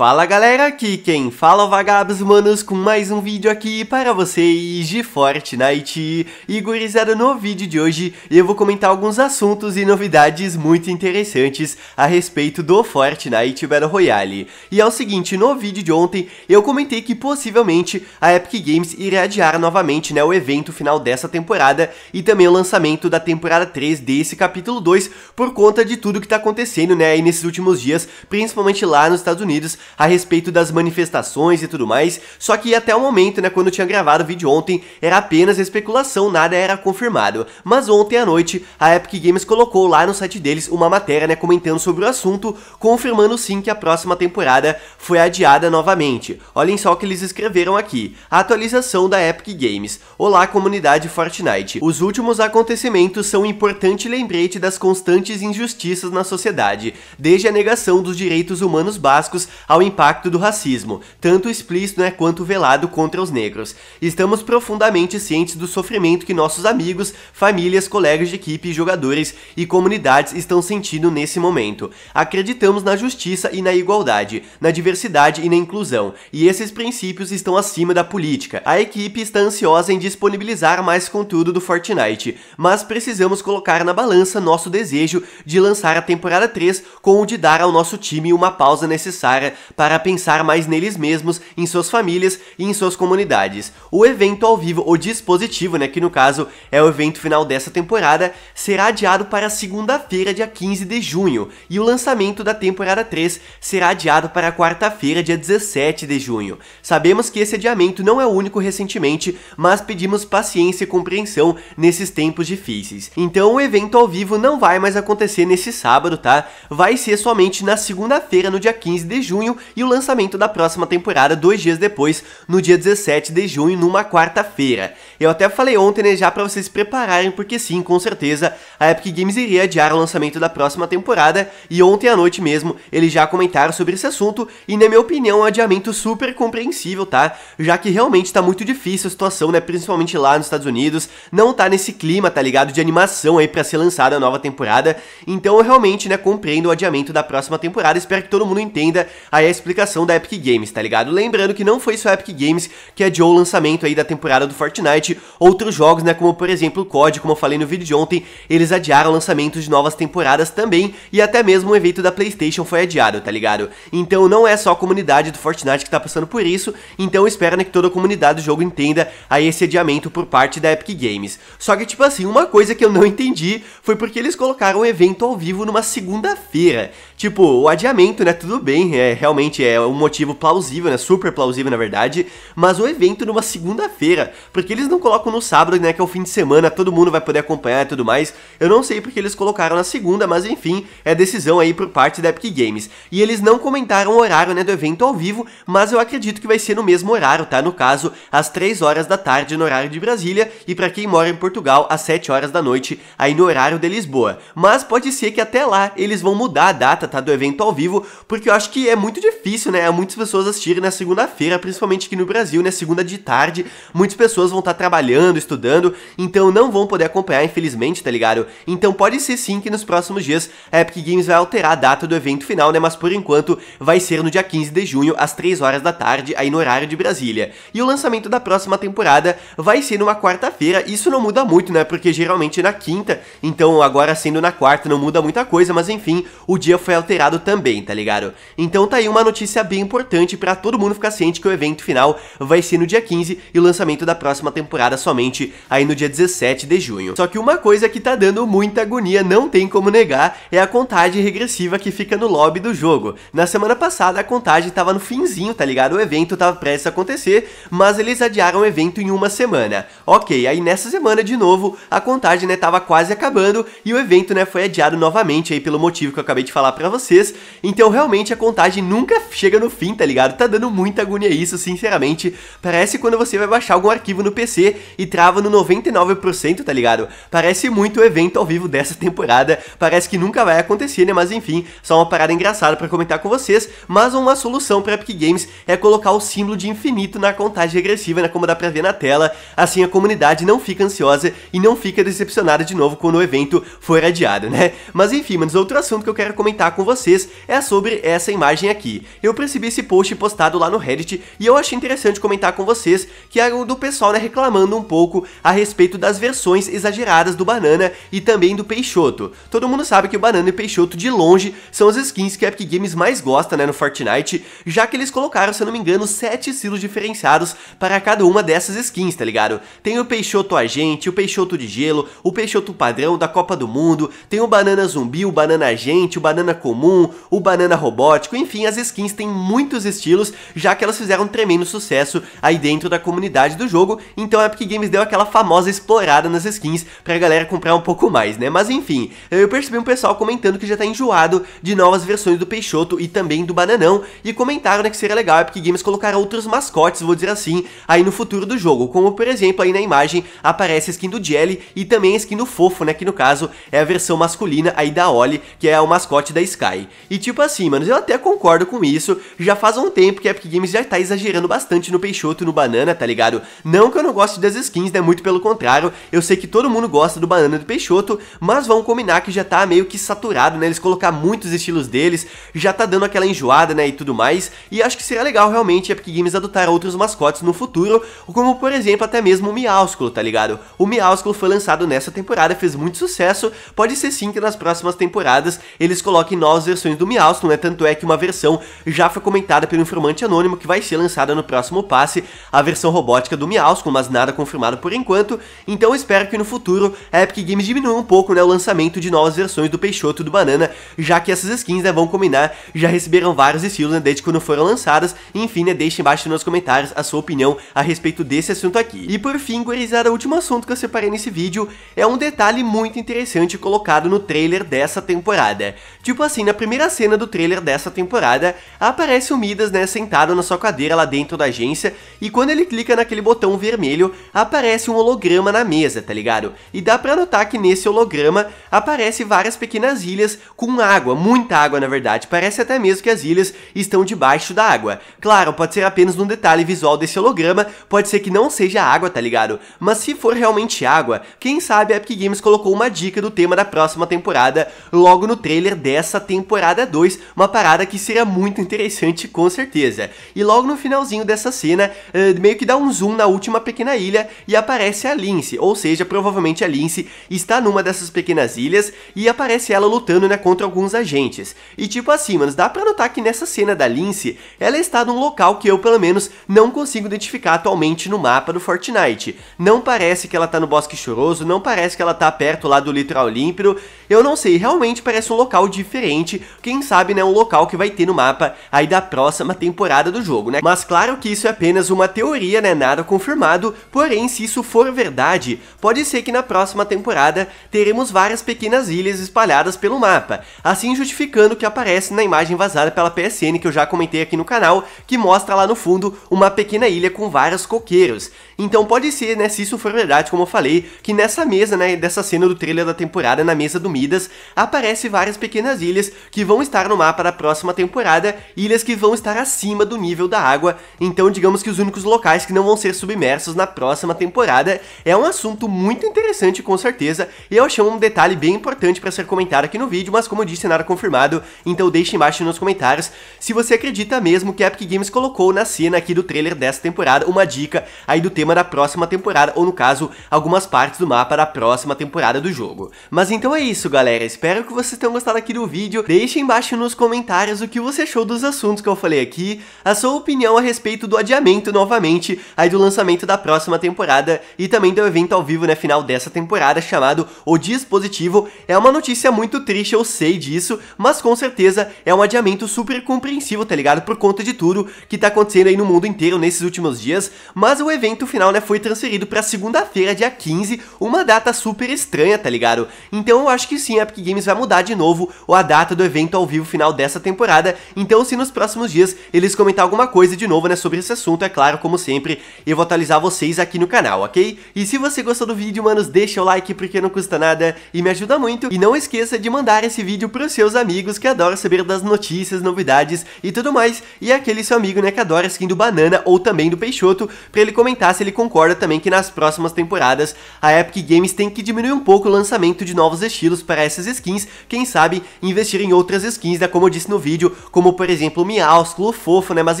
Fala galera, aqui quem fala é vagabos humanos com mais um vídeo aqui para vocês de Fortnite. E gurizada, no vídeo de hoje eu vou comentar alguns assuntos e novidades muito interessantes a respeito do Fortnite Battle Royale. E é o seguinte, no vídeo de ontem eu comentei que possivelmente a Epic Games iria adiar novamente né, o evento final dessa temporada e também o lançamento da temporada 3 desse capítulo 2 por conta de tudo que está acontecendo né, nesses últimos dias, principalmente lá nos Estados Unidos a respeito das manifestações e tudo mais, só que até o momento, né, quando eu tinha gravado o vídeo ontem, era apenas especulação, nada era confirmado. Mas ontem à noite, a Epic Games colocou lá no site deles uma matéria, né, comentando sobre o assunto, confirmando sim que a próxima temporada foi adiada novamente. Olhem só o que eles escreveram aqui. A atualização da Epic Games. Olá, comunidade Fortnite. Os últimos acontecimentos são um importante lembrete das constantes injustiças na sociedade, desde a negação dos direitos humanos básicos ao ao impacto do racismo, tanto explícito né, quanto velado contra os negros. Estamos profundamente cientes do sofrimento que nossos amigos, famílias, colegas de equipe, jogadores e comunidades estão sentindo nesse momento. Acreditamos na justiça e na igualdade, na diversidade e na inclusão, e esses princípios estão acima da política. A equipe está ansiosa em disponibilizar mais conteúdo do Fortnite, mas precisamos colocar na balança nosso desejo de lançar a temporada 3 com o de dar ao nosso time uma pausa necessária para pensar mais neles mesmos, em suas famílias e em suas comunidades. O evento ao vivo, o dispositivo, né, que no caso é o evento final dessa temporada, será adiado para segunda-feira, dia 15 de junho, e o lançamento da temporada 3 será adiado para quarta-feira, dia 17 de junho. Sabemos que esse adiamento não é o único recentemente, mas pedimos paciência e compreensão nesses tempos difíceis. Então o evento ao vivo não vai mais acontecer nesse sábado, tá? Vai ser somente na segunda-feira, no dia 15 de junho, junho e o lançamento da próxima temporada dois dias depois, no dia 17 de junho, numa quarta-feira. Eu até falei ontem, né, já para vocês se prepararem, porque sim, com certeza, a Epic Games iria adiar o lançamento da próxima temporada e ontem à noite mesmo eles já comentaram sobre esse assunto e na minha opinião é um adiamento super compreensível, tá? Já que realmente tá muito difícil a situação, né, principalmente lá nos Estados Unidos, não tá nesse clima, tá ligado, de animação aí para ser lançada a nova temporada. Então eu realmente, né, compreendo o adiamento da próxima temporada, espero que todo mundo entenda a aí a explicação da Epic Games, tá ligado? Lembrando que não foi só a Epic Games que adiou o lançamento aí da temporada do Fortnite, outros jogos, né, como por exemplo o COD, como eu falei no vídeo de ontem, eles adiaram lançamentos de novas temporadas também, e até mesmo o evento da Playstation foi adiado, tá ligado? Então não é só a comunidade do Fortnite que tá passando por isso, então espera né, que toda a comunidade do jogo entenda aí esse adiamento por parte da Epic Games. Só que tipo assim, uma coisa que eu não entendi foi porque eles colocaram o evento ao vivo numa segunda-feira. Tipo, o adiamento, né, tudo bem, é realmente realmente é um motivo plausível, né? Super plausível, na verdade. Mas o evento numa segunda-feira, porque eles não colocam no sábado, né? Que é o fim de semana, todo mundo vai poder acompanhar e tudo mais. Eu não sei porque eles colocaram na segunda, mas enfim, é decisão aí por parte da Epic Games. E eles não comentaram o horário, né? Do evento ao vivo, mas eu acredito que vai ser no mesmo horário, tá? No caso, às 3 horas da tarde no horário de Brasília e para quem mora em Portugal, às 7 horas da noite, aí no horário de Lisboa. Mas pode ser que até lá eles vão mudar a data, tá? Do evento ao vivo, porque eu acho que é muito muito difícil, né? Há muitas pessoas assistirem na segunda-feira, principalmente aqui no Brasil, né? Segunda de tarde, muitas pessoas vão estar tá trabalhando, estudando, então não vão poder acompanhar, infelizmente, tá ligado? Então pode ser sim que nos próximos dias a Epic Games vai alterar a data do evento final, né? Mas por enquanto vai ser no dia 15 de junho, às 3 horas da tarde, aí no horário de Brasília. E o lançamento da próxima temporada vai ser numa quarta-feira, isso não muda muito, né? Porque geralmente é na quinta, então agora sendo na quarta não muda muita coisa, mas enfim, o dia foi alterado também, tá ligado? Então tá aí uma notícia bem importante para todo mundo ficar ciente que o evento final vai ser no dia 15 e o lançamento da próxima temporada somente aí no dia 17 de junho. Só que uma coisa que tá dando muita agonia, não tem como negar, é a contagem regressiva que fica no lobby do jogo. Na semana passada a contagem tava no finzinho, tá ligado? O evento tava prestes a acontecer, mas eles adiaram o evento em uma semana. Ok, aí nessa semana de novo a contagem né tava quase acabando e o evento né foi adiado novamente aí pelo motivo que eu acabei de falar para vocês. Então realmente a contagem nunca nunca chega no fim, tá ligado? Tá dando muita agonia isso, sinceramente. Parece quando você vai baixar algum arquivo no PC e trava no 99%, tá ligado? Parece muito o evento ao vivo dessa temporada, parece que nunca vai acontecer, né? Mas enfim, só uma parada engraçada para comentar com vocês, mas uma solução para Epic Games é colocar o símbolo de infinito na contagem regressiva, né? Como dá pra ver na tela, assim a comunidade não fica ansiosa e não fica decepcionada de novo quando o evento for adiado, né? Mas enfim, mas outro assunto que eu quero comentar com vocês é sobre essa imagem aqui aqui. Eu percebi esse post postado lá no Reddit e eu achei interessante comentar com vocês que é o do pessoal né, reclamando um pouco a respeito das versões exageradas do Banana e também do Peixoto. Todo mundo sabe que o Banana e Peixoto de longe são as skins que a Epic Games mais gosta né, no Fortnite, já que eles colocaram, se eu não me engano, sete estilos diferenciados para cada uma dessas skins, tá ligado? Tem o Peixoto Agente, o Peixoto de Gelo, o Peixoto Padrão da Copa do Mundo, tem o Banana Zumbi, o Banana Agente, o Banana Comum, o Banana Robótico, enfim, as skins têm muitos estilos, já que elas fizeram um tremendo sucesso aí dentro da comunidade do jogo, então a Epic Games deu aquela famosa explorada nas skins pra galera comprar um pouco mais, né? Mas enfim, eu percebi um pessoal comentando que já tá enjoado de novas versões do Peixoto e também do Bananão, e comentaram né, que seria legal a Epic Games colocar outros mascotes, vou dizer assim, aí no futuro do jogo, como por exemplo aí na imagem aparece a skin do Jelly e também a skin do Fofo, né, que no caso é a versão masculina aí da Oli, que é o mascote da Sky. E tipo assim, mano, eu até concordo concordo com isso. Já faz um tempo que a Epic Games já tá exagerando bastante no Peixoto e no Banana, tá ligado? Não que eu não goste das skins, né? Muito pelo contrário. Eu sei que todo mundo gosta do Banana e do Peixoto, mas vão combinar que já tá meio que saturado, né? Eles colocar muitos estilos deles, já tá dando aquela enjoada, né? E tudo mais. E acho que seria legal realmente a Epic Games adotar outros mascotes no futuro, como por exemplo até mesmo o Miaúsculo, tá ligado? O Miaúsculo foi lançado nessa temporada, fez muito sucesso. Pode ser sim que nas próximas temporadas eles coloquem novas versões do Miaúsculo, né? Tanto é que uma versão versão já foi comentada pelo informante anônimo que vai ser lançada no próximo passe, a versão robótica do Miausco, mas nada confirmado por enquanto, então espero que no futuro a Epic Games diminua um pouco né, o lançamento de novas versões do Peixoto e do Banana, já que essas skins né, vão combinar, já receberam vários estilos né, desde quando foram lançadas, enfim, né, deixe embaixo nos comentários a sua opinião a respeito desse assunto aqui. E por fim, gurizada, o último assunto que eu separei nesse vídeo é um detalhe muito interessante colocado no trailer dessa temporada. Tipo assim, na primeira cena do trailer dessa temporada, aparece o Midas, né, sentado na sua cadeira lá dentro da agência, e quando ele clica naquele botão vermelho, aparece um holograma na mesa, tá ligado? E dá pra notar que nesse holograma aparece várias pequenas ilhas com água, muita água na verdade, parece até mesmo que as ilhas estão debaixo da água. Claro, pode ser apenas um detalhe visual desse holograma, pode ser que não seja água, tá ligado? Mas se for realmente água, quem sabe a Epic Games colocou uma dica do tema da próxima temporada logo no trailer dessa temporada 2, uma parada que seria muito interessante com certeza. E logo no finalzinho dessa cena, uh, meio que dá um zoom na última pequena ilha e aparece a Lince, ou seja, provavelmente a Lince está numa dessas pequenas ilhas e aparece ela lutando né, contra alguns agentes. E tipo assim, mano, dá pra notar que nessa cena da Lince, ela está num local que eu pelo menos não consigo identificar atualmente no mapa do Fortnite. Não parece que ela tá no Bosque Choroso, não parece que ela tá perto lá do litoral límpido, eu não sei, realmente parece um local diferente, quem sabe né, um local que vai ter no mapa aí da próxima temporada do jogo, né? Mas claro que isso é apenas uma teoria, né? Nada confirmado, porém se isso for verdade, pode ser que na próxima temporada teremos várias pequenas ilhas espalhadas pelo mapa, assim justificando que aparece na imagem vazada pela PSN que eu já comentei aqui no canal, que mostra lá no fundo uma pequena ilha com vários coqueiros. Então pode ser, né, se isso for verdade, como eu falei, que nessa mesa, né, dessa cena do trailer da temporada, na mesa do Midas, aparece várias pequenas ilhas que vão estar no mapa da próxima temporada temporada, ilhas que vão estar acima do nível da água, então digamos que os únicos locais que não vão ser submersos na próxima temporada. É um assunto muito interessante com certeza, e eu achei um detalhe bem importante para ser comentado aqui no vídeo, mas como eu disse, nada confirmado, então deixe embaixo nos comentários se você acredita mesmo que a Epic Games colocou na cena aqui do trailer dessa temporada uma dica aí do tema da próxima temporada, ou no caso, algumas partes do mapa da próxima temporada do jogo. Mas então é isso, galera, espero que vocês tenham gostado aqui do vídeo, deixe embaixo nos comentários o que você você achou dos assuntos que eu falei aqui, a sua opinião a respeito do adiamento novamente, aí do lançamento da próxima temporada e também do evento ao vivo, né, final dessa temporada, chamado O Dispositivo. É uma notícia muito triste, eu sei disso, mas com certeza é um adiamento super compreensível, tá ligado? Por conta de tudo que tá acontecendo aí no mundo inteiro nesses últimos dias, mas o evento final, né, foi transferido para segunda-feira, dia 15, uma data super estranha, tá ligado? Então eu acho que sim, a Epic Games vai mudar de novo a data do evento ao vivo final dessa temporada então, se nos próximos dias eles comentar alguma coisa de novo, né, sobre esse assunto, é claro, como sempre, eu vou atualizar vocês aqui no canal, ok? E se você gostou do vídeo, manos, deixa o like porque não custa nada e me ajuda muito. E não esqueça de mandar esse vídeo pros seus amigos que adoram saber das notícias, novidades e tudo mais. E aquele seu amigo, né, que adora skin do Banana ou também do Peixoto, pra ele comentar se ele concorda também que nas próximas temporadas a Epic Games tem que diminuir um pouco o lançamento de novos estilos para essas skins, quem sabe investir em outras skins, né, como eu disse no vídeo, como por exemplo miaúsculo, fofo, né? Mas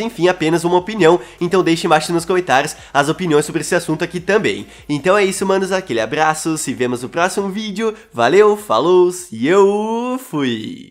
enfim, apenas uma opinião, então deixe embaixo nos comentários as opiniões sobre esse assunto aqui também. Então é isso, manos, aquele abraço, se vemos no próximo vídeo, valeu, falou e eu fui!